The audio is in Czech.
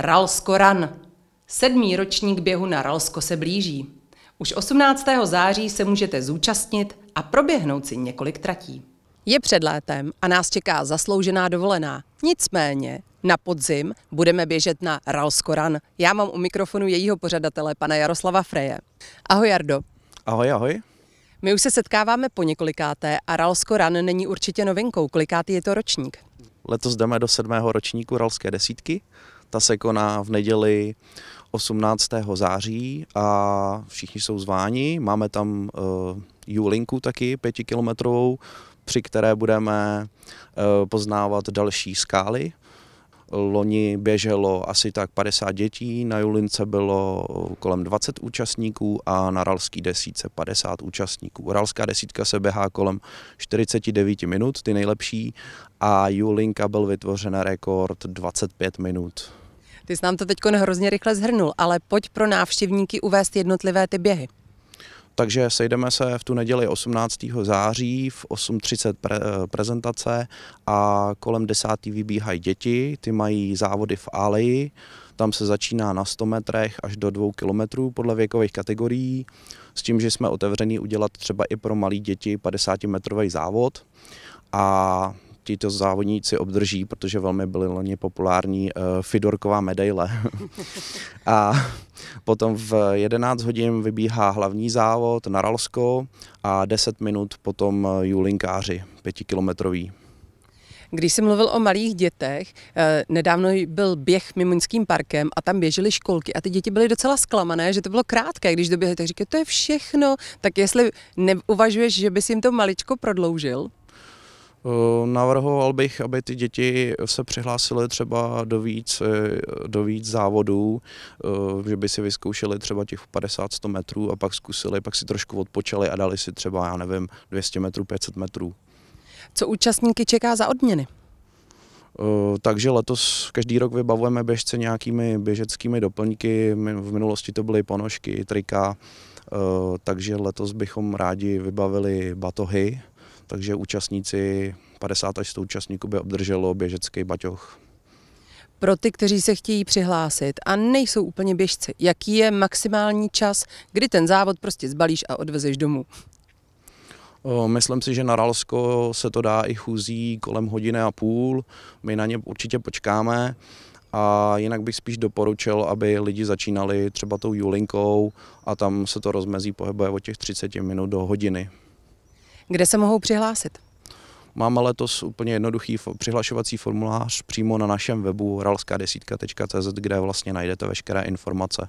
Ralsko Run. Sedmý ročník běhu na Ralsko se blíží. Už 18. září se můžete zúčastnit a proběhnout si několik tratí. Je před létem a nás čeká zasloužená dovolená. Nicméně na podzim budeme běžet na Ralskoran. Já mám u mikrofonu jejího pořadatele, pana Jaroslava Freje. Ahoj Jardo. Ahoj, ahoj. My už se setkáváme po několikáté a Ralskoran není určitě novinkou. Kolikátý je to ročník? Letos jdeme do sedmého ročníku Ralské desítky. Ta se koná v neděli 18. září a všichni jsou zváni. Máme tam uh, taky, pětikilometrovou, při které budeme uh, poznávat další skály. Loni běželo asi tak 50 dětí, na Julince bylo kolem 20 účastníků a na Ralský desítce 50 účastníků. Ralská desítka se běhá kolem 49 minut, ty nejlepší, a Julinka byl vytvořen rekord 25 minut. Ty jsi nám to teď hrozně rychle zhrnul, ale pojď pro návštěvníky uvést jednotlivé ty běhy. Takže sejdeme se v tu neděli 18. září v 8.30 pre, eh, prezentace a kolem 10. vybíhají děti, ty mají závody v aleji, tam se začíná na 100 metrech až do 2 kilometrů podle věkových kategorií, s tím, že jsme otevřeni udělat třeba i pro malé děti 50 metrový závod a tito závodníci obdrží, protože velmi byly loni populární eh, Fidorková medaile. a potom v 11 hodin vybíhá hlavní závod na Ralsko a 10 minut potom eh, julinkáři, pětikilometrový. Když jsi mluvil o malých dětech, eh, nedávno byl běh mimoňským parkem a tam běžely školky a ty děti byly docela zklamané, že to bylo krátké, když doběhly, tak říkají, to je všechno, tak jestli neuvažuješ, že bys jim to maličko prodloužil? Eh, navrhoval bych, aby ty děti se přihlásily třeba do víc, eh, do víc závodů, eh, že by si vyzkoušeli třeba těch 50-100 metrů a pak zkusili, pak si trošku odpočali a dali si třeba, já nevím, 200 metrů, 500 metrů. Co účastníky čeká za odměny? takže letos každý rok vybavujeme běžce nějakými běžeckými doplňky. V minulosti to byly ponožky, trika, takže letos bychom rádi vybavili batohy, takže účastníci, 50 až 100 účastníků by obdrželo běžecký baťoch. Pro ty, kteří se chtějí přihlásit a nejsou úplně běžci, jaký je maximální čas, kdy ten závod prostě zbalíš a odvezeš domů? Myslím si, že na Ralsko se to dá i chůzí kolem hodiny a půl. My na ně určitě počkáme. A jinak bych spíš doporučil, aby lidi začínali třeba tou Julinkou a tam se to rozmezí pohybuje od těch 30 minut do hodiny. Kde se mohou přihlásit? Máme letos úplně jednoduchý přihlašovací formulář přímo na našem webu ralskadesítka.cz, kde vlastně najdete veškeré informace.